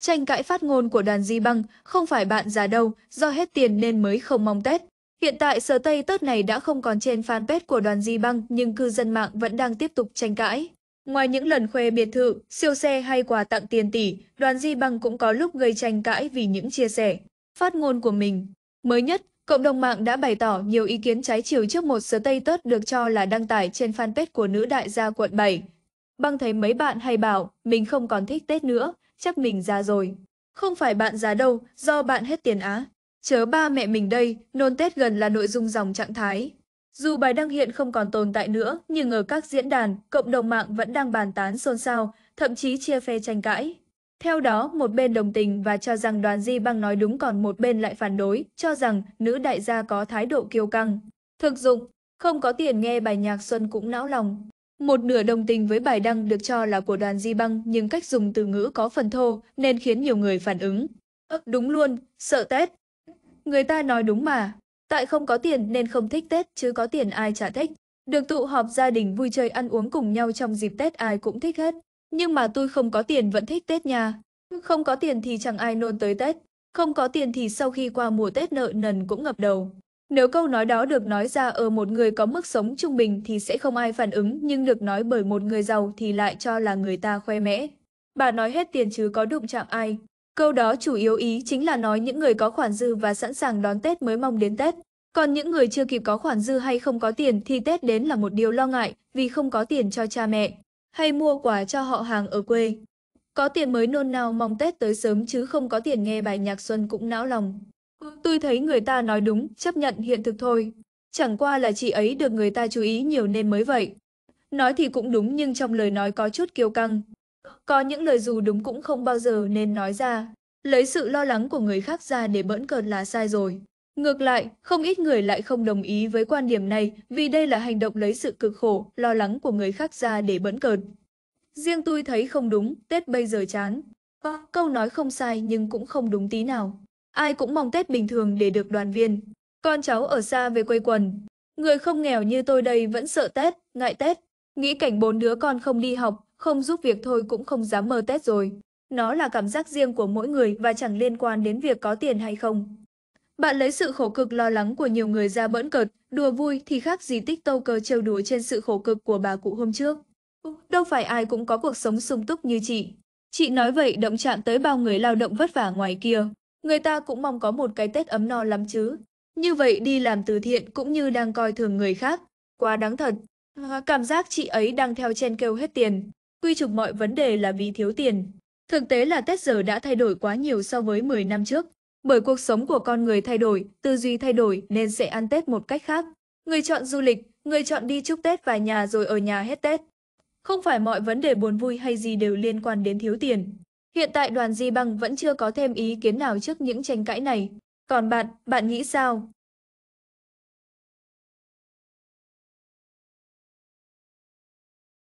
Tranh cãi phát ngôn của đoàn Di Băng, không phải bạn già đâu, do hết tiền nên mới không mong Tết. Hiện tại sở Tây Tết này đã không còn trên fanpage của đoàn Di Băng nhưng cư dân mạng vẫn đang tiếp tục tranh cãi. Ngoài những lần khoe biệt thự, siêu xe hay quà tặng tiền tỷ, đoàn Di Băng cũng có lúc gây tranh cãi vì những chia sẻ, phát ngôn của mình. Mới nhất, cộng đồng mạng đã bày tỏ nhiều ý kiến trái chiều trước một sở Tây Tết được cho là đăng tải trên fanpage của nữ đại gia quận 7. Băng thấy mấy bạn hay bảo, mình không còn thích Tết nữa, chắc mình ra rồi. Không phải bạn ra đâu, do bạn hết tiền á. Chớ ba mẹ mình đây, nôn Tết gần là nội dung dòng trạng thái. Dù bài đăng hiện không còn tồn tại nữa, nhưng ở các diễn đàn, cộng đồng mạng vẫn đang bàn tán xôn xao, thậm chí chia phe tranh cãi. Theo đó, một bên đồng tình và cho rằng đoàn Di Băng nói đúng còn một bên lại phản đối, cho rằng nữ đại gia có thái độ kiêu căng. Thực dụng, không có tiền nghe bài nhạc xuân cũng não lòng. Một nửa đồng tình với bài đăng được cho là của đoàn di băng nhưng cách dùng từ ngữ có phần thô nên khiến nhiều người phản ứng. Ơ, đúng luôn, sợ Tết. Người ta nói đúng mà, tại không có tiền nên không thích Tết chứ có tiền ai chả thích. Được tụ họp gia đình vui chơi ăn uống cùng nhau trong dịp Tết ai cũng thích hết. Nhưng mà tôi không có tiền vẫn thích Tết nha. Không có tiền thì chẳng ai nôn tới Tết. Không có tiền thì sau khi qua mùa Tết nợ nần cũng ngập đầu. Nếu câu nói đó được nói ra ở một người có mức sống trung bình thì sẽ không ai phản ứng, nhưng được nói bởi một người giàu thì lại cho là người ta khoe mẽ. Bà nói hết tiền chứ có đụng chạm ai. Câu đó chủ yếu ý chính là nói những người có khoản dư và sẵn sàng đón Tết mới mong đến Tết. Còn những người chưa kịp có khoản dư hay không có tiền thì Tết đến là một điều lo ngại vì không có tiền cho cha mẹ, hay mua quà cho họ hàng ở quê. Có tiền mới nôn nao mong Tết tới sớm chứ không có tiền nghe bài nhạc xuân cũng não lòng. Tôi thấy người ta nói đúng, chấp nhận hiện thực thôi. Chẳng qua là chị ấy được người ta chú ý nhiều nên mới vậy. Nói thì cũng đúng nhưng trong lời nói có chút kiêu căng. Có những lời dù đúng cũng không bao giờ nên nói ra. Lấy sự lo lắng của người khác ra để bỡn cợt là sai rồi. Ngược lại, không ít người lại không đồng ý với quan điểm này vì đây là hành động lấy sự cực khổ, lo lắng của người khác ra để bỡn cợt. Riêng tôi thấy không đúng, Tết bây giờ chán. Vâng, câu nói không sai nhưng cũng không đúng tí nào ai cũng mong Tết bình thường để được đoàn viên. Con cháu ở xa về quê quần, người không nghèo như tôi đây vẫn sợ Tết, ngại Tết. Nghĩ cảnh bốn đứa con không đi học, không giúp việc thôi cũng không dám mơ Tết rồi. Nó là cảm giác riêng của mỗi người và chẳng liên quan đến việc có tiền hay không. Bạn lấy sự khổ cực lo lắng của nhiều người ra bỡn cợt, đùa vui thì khác gì tích tâu cơ trêu đùa trên sự khổ cực của bà cụ hôm trước. Đâu phải ai cũng có cuộc sống sung túc như chị. Chị nói vậy động chạm tới bao người lao động vất vả ngoài kia người ta cũng mong có một cái Tết ấm no lắm chứ. Như vậy đi làm từ thiện cũng như đang coi thường người khác, quá đáng thật. Cảm giác chị ấy đang theo chen kêu hết tiền, quy trục mọi vấn đề là vì thiếu tiền. Thực tế là Tết giờ đã thay đổi quá nhiều so với 10 năm trước. Bởi cuộc sống của con người thay đổi, tư duy thay đổi nên sẽ ăn Tết một cách khác. Người chọn du lịch, người chọn đi chúc Tết vài nhà rồi ở nhà hết Tết. Không phải mọi vấn đề buồn vui hay gì đều liên quan đến thiếu tiền. Hiện tại đoàn Di Băng vẫn chưa có thêm ý kiến nào trước những tranh cãi này. Còn bạn, bạn nghĩ sao?